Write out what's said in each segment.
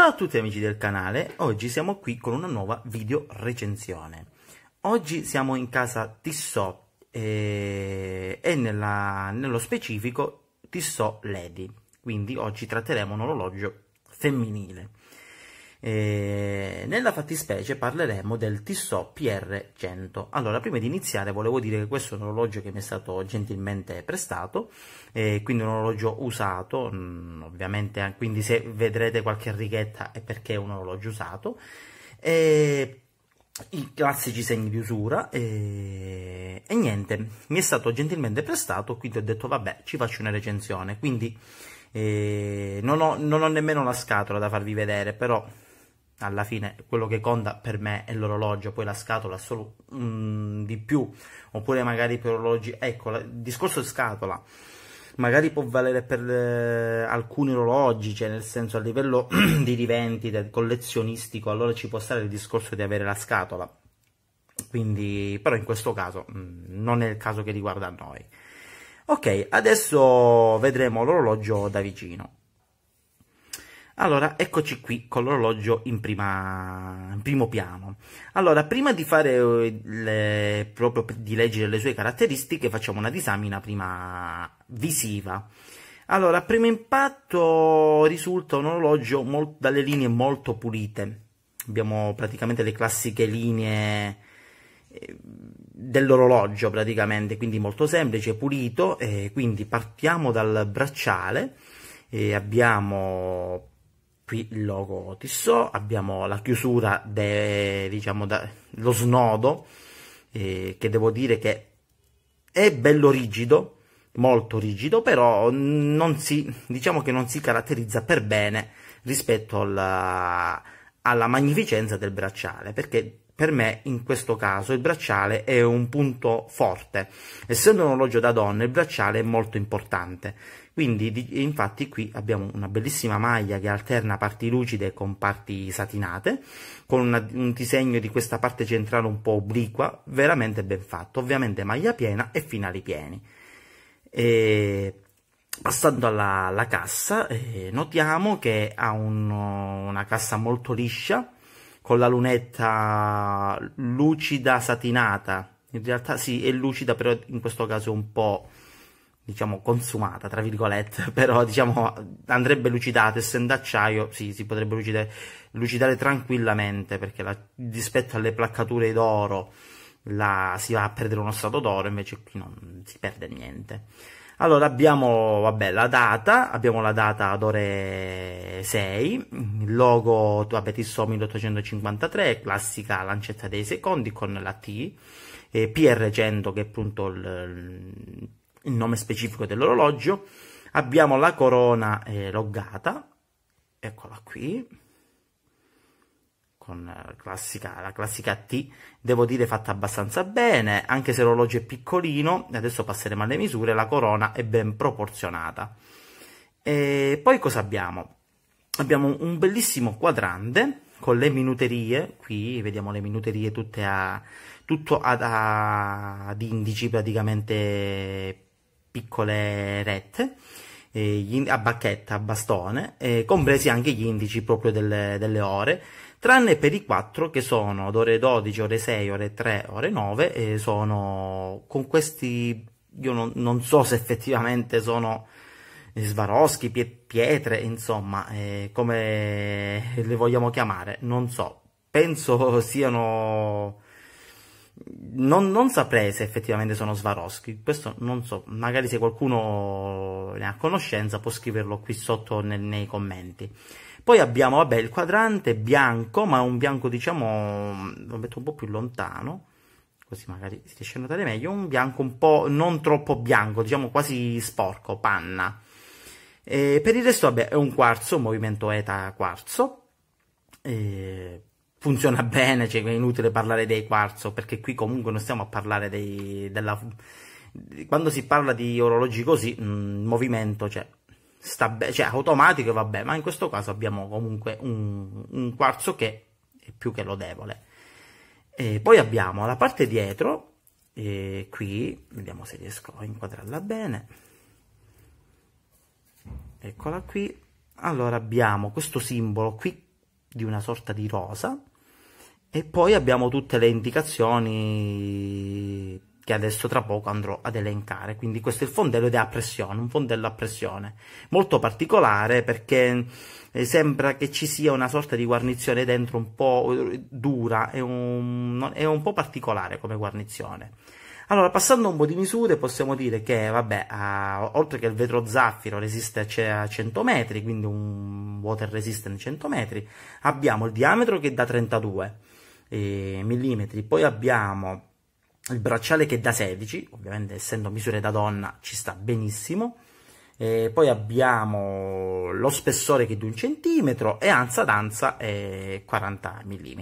Ciao a tutti amici del canale, oggi siamo qui con una nuova video recensione. Oggi siamo in casa Tissot e, eh, e nella, nello specifico Tissot Lady, quindi oggi tratteremo un orologio femminile. E nella fattispecie parleremo del Tissot PR100. Allora, prima di iniziare volevo dire che questo è un orologio che mi è stato gentilmente prestato, eh, quindi un orologio usato, mm, ovviamente, quindi se vedrete qualche righetta è perché è un orologio usato. Eh, i classici segni di usura e... e, niente, mi è stato gentilmente prestato, quindi ho detto vabbè ci faccio una recensione, quindi eh, non, ho, non ho nemmeno la scatola da farvi vedere, però alla fine quello che conta per me è l'orologio, poi la scatola solo mm, di più, oppure magari per orologi, ecco, il discorso scatola, magari può valere per eh, alcuni orologi, cioè nel senso a livello di rivendita, collezionistico, allora ci può stare il discorso di avere la scatola, quindi, però in questo caso mh, mm, non è il caso che riguarda noi. Ok, adesso vedremo l'orologio da vicino. Allora, eccoci qui con l'orologio in, in primo piano. Allora, prima di, eh, le, proprio, di leggere le sue caratteristiche, facciamo una disamina prima visiva. Allora, a primo impatto risulta un orologio dalle linee molto pulite. Abbiamo praticamente le classiche linee eh, dell'orologio praticamente, quindi molto semplice, pulito, eh, quindi partiamo dal bracciale, e eh, abbiamo qui il logo Tissot, abbiamo la chiusura dello diciamo, snodo, eh, che devo dire che è bello rigido, molto rigido, però non si, diciamo che non si caratterizza per bene rispetto alla, alla magnificenza del bracciale, perché per me in questo caso il bracciale è un punto forte. Essendo un orologio da donna, il bracciale è molto importante. Quindi infatti qui abbiamo una bellissima maglia che alterna parti lucide con parti satinate, con una, un disegno di questa parte centrale un po' obliqua, veramente ben fatto. Ovviamente maglia piena e finali pieni. E passando alla, alla cassa, eh, notiamo che ha un, una cassa molto liscia, con la lunetta lucida satinata. In realtà sì, è lucida, però in questo caso è un po' diciamo consumata tra virgolette però diciamo andrebbe lucidata essendo acciaio sì, si potrebbe lucidare, lucidare tranquillamente perché la, rispetto alle placcature d'oro la, si va a perdere uno stato d'oro invece qui non si perde niente allora abbiamo vabbè, la data, abbiamo la data ad ore 6, il logo vabbè, Tissot 1853, classica lancetta dei secondi con la T, PR100 che è appunto il, il nome specifico dell'orologio, abbiamo la corona eh, loggata, eccola qui, con la eh, classica, la classica T, devo dire fatta abbastanza bene, anche se l'orologio è piccolino, adesso passeremo alle misure, la corona è ben proporzionata. E poi cosa abbiamo? Abbiamo un bellissimo quadrante con le minuterie, qui vediamo le minuterie tutte a, tutto ad, ad indici praticamente piccole rette, eh, a bacchetta, a bastone, eh, compresi anche gli indici proprio delle, delle ore, tranne per i 4 che sono ad ore 12, ore 6, ore 3, ore 9, eh, sono con questi, io non, non so se effettivamente sono eh, svaroschi, pietre, insomma, eh, come le vogliamo chiamare, non so, penso siano non, non, saprei se effettivamente sono Swarovski, questo non so, magari se qualcuno ne ha conoscenza può scriverlo qui sotto nel, nei commenti. Poi abbiamo, vabbè, il quadrante bianco, ma un bianco diciamo, lo metto un po' più lontano, così magari si riesce a notare meglio, un bianco un po' non troppo bianco, diciamo quasi sporco, panna. E eh, per il resto, vabbè, è un quarzo, un movimento eta quarzo, e eh, funziona bene, cioè è inutile parlare dei quarzo, perché qui comunque non stiamo a parlare dei, della... Quando si parla di orologi così, mm, il movimento, cioè, sta be- cioè automatico vabbè, ma in questo caso abbiamo comunque un, un quarzo che è più che lodevole. E poi abbiamo la parte dietro, e qui, vediamo se riesco a inquadrarla bene, eccola qui, allora abbiamo questo simbolo qui di una sorta di rosa, e poi abbiamo tutte le indicazioni che adesso tra poco andrò ad elencare quindi questo è il fondello ed è a pressione un fondello a pressione molto particolare perché eh, sembra che ci sia una sorta di guarnizione dentro un po' dura è un, è un po' particolare come guarnizione allora, passando un po' di misure, possiamo dire che, vabbè, a, oltre che il vetro zaffiro resiste a 100 metri, quindi un water resistant 100 metri, abbiamo il diametro che è da 32, eh, mm. Poi abbiamo il bracciale che è da 16, ovviamente essendo misure da donna ci sta benissimo. E poi abbiamo lo spessore che è di un centimetro e anza danza è 40 mm,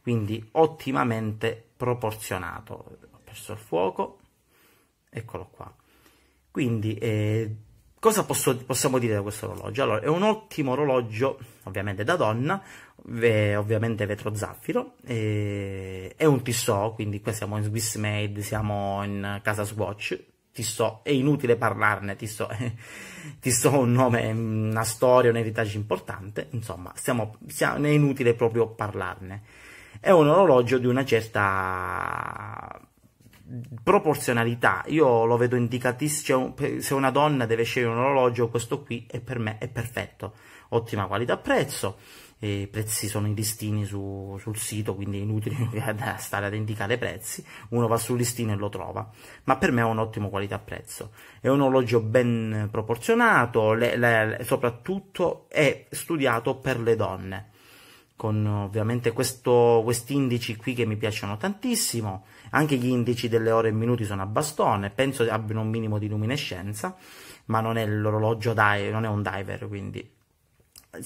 quindi ottimamente proporzionato. Ho perso il fuoco, eccolo qua. Quindi eh, Cosa posso, possiamo dire da questo orologio? Allora, è un ottimo orologio, ovviamente da donna, ve, ovviamente vetro zaffiro, e, eh, è un Tissot, quindi qua siamo in Swiss Made, siamo in casa Swatch, Tissot, è inutile parlarne, Tissot, Tissot è un nome, una storia, un heritage importante, insomma, siamo, siamo, è inutile proprio parlarne. È un orologio di una certa proporzionalità io lo vedo indicatissimo cioè, se una donna deve scegliere un orologio questo qui è per me è perfetto ottima qualità prezzo i prezzi sono i listini su, sul sito quindi è inutile stare ad indicare i prezzi uno va sul listino e lo trova ma per me è un ottimo qualità prezzo è un orologio ben proporzionato le, le, soprattutto è studiato per le donne con eh, ovviamente questo, questi indici qui che mi piacciono tantissimo, anche gli indici delle ore e minuti sono a bastone, penso abbiano un minimo di luminescenza, ma non è l'orologio diver, non è un diver, quindi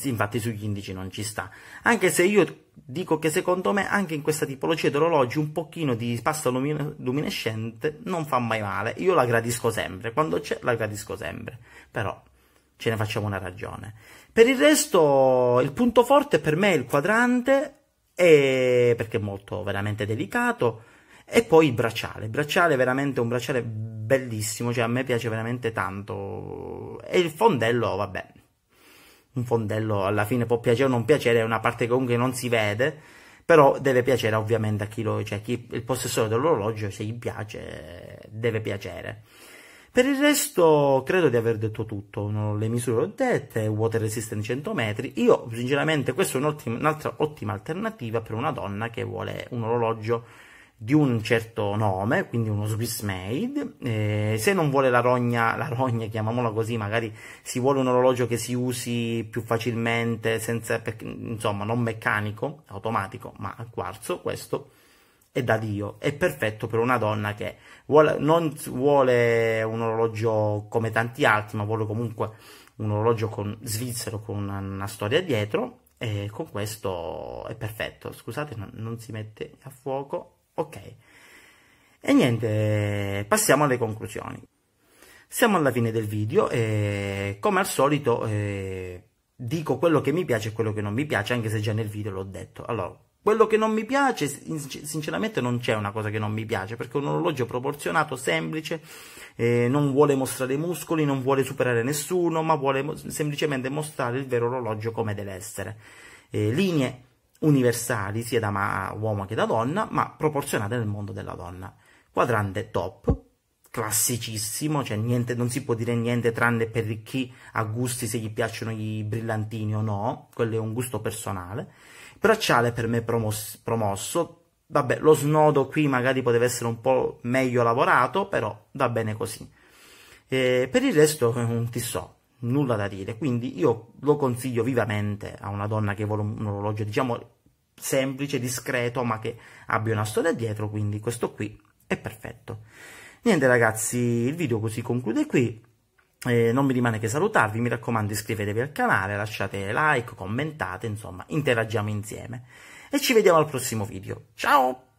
infatti sugli indici non ci sta. Anche se io dico che secondo me anche in questa tipologia di orologi un pochino di pasta lumine luminescente non fa mai male, io la gradisco sempre, quando c'è la gradisco sempre, però ce ne facciamo una ragione. Per il resto, il punto forte per me è il quadrante, e... perché è molto veramente delicato, e poi il bracciale. Il bracciale è veramente un bracciale bellissimo, cioè a me piace veramente tanto. E il fondello, vabbè, un fondello alla fine può piacere o non piacere, è una parte che comunque non si vede, però deve piacere ovviamente a chi lo, cioè chi, il possessore dell'orologio, se gli piace, deve piacere. Per il resto credo di aver detto tutto, no, le misure ho dette, water resistant 100 metri, io sinceramente questa è un'altra ottima alternativa per una donna che vuole un orologio di un certo nome, quindi uno Swiss made, eh, se non vuole la rogna, la rogna chiamiamola così, magari si vuole un orologio che si usi più facilmente, senza, insomma non meccanico, automatico, ma a quarzo, questo è da Dio, è perfetto per una donna che vuole, non vuole un orologio come tanti altri, ma vuole comunque un orologio con, svizzero con una, una, storia dietro e con questo è perfetto. Scusate, non, non si mette a fuoco. Ok. E niente, passiamo alle conclusioni. Siamo alla fine del video e come al solito eh, dico quello che mi piace e quello che non mi piace, anche se già nel video l'ho detto. Allora, quello che non mi piace, sinceramente non c'è una cosa che non mi piace, perché è un orologio proporzionato, semplice, eh, non vuole mostrare i muscoli, non vuole superare nessuno, ma vuole semplicemente mostrare il vero orologio come deve essere. Eh, linee universali, sia da uomo che da donna, ma proporzionate nel mondo della donna. Quadrante top, classicissimo, cioè niente, non si può dire niente tranne per chi ha gusti se gli piacciono i brillantini o no, quello è un gusto personale Bracciale per me promos- promosso, vabbè lo snodo qui magari poteva essere un po' meglio lavorato, però va bene così. E per il resto eh, non ti so, nulla da dire, quindi io lo consiglio vivamente a una donna che vuole un orologio, diciamo, semplice, discreto, ma che abbia una storia dietro, quindi questo qui è perfetto. Niente ragazzi, il video così conclude qui, eh, non mi rimane che salutarvi, mi raccomando iscrivetevi al canale, lasciate like, commentate, insomma interagiamo insieme. E ci vediamo al prossimo video. Ciao!